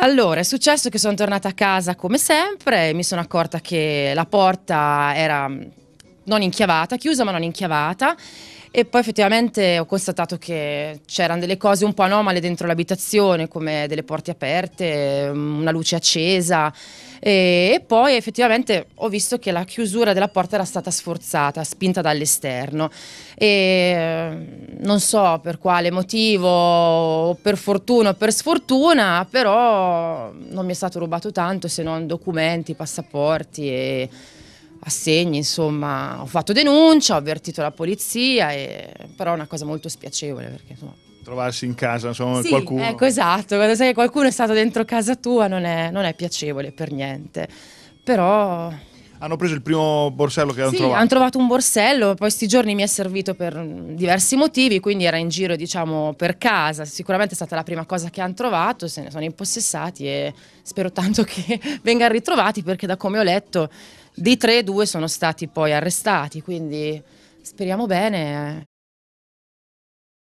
Allora, è successo che sono tornata a casa come sempre, mi sono accorta che la porta era mm, non inchiavata, chiusa ma non inchiavata e poi effettivamente ho constatato che c'erano delle cose un po' anomale dentro l'abitazione, come delle porte aperte, mm, una luce accesa e, e, poi effettivamente ho visto che la chiusura della porta era stata sforzata, spinta dall'esterno e mm, non so per quale motivo, per fortuna o per sfortuna, però non mi è stato rubato tanto se non documenti, passaporti e assegni, insomma, ho fatto denuncia, ho avvertito la polizia, e... però è una cosa molto spiacevole perché insomma... Trovarsi in casa, insomma, sì, qualcuno... ecco, esatto, quando sai che qualcuno è stato dentro casa tua non è, non è piacevole per niente, però... Hanno preso il primo borsello che hanno trovato? sì, hanno trovato un borsello, poi questi giorni mi è servito per diversi motivi, quindi era in giro, diciamo, per casa. Sicuramente è stata la prima cosa che hanno trovato, se ne sono impossessati e spero tanto che vengano ritrovati perché da come ho letto di tre, due sono stati poi arrestati, quindi speriamo bene. Eh.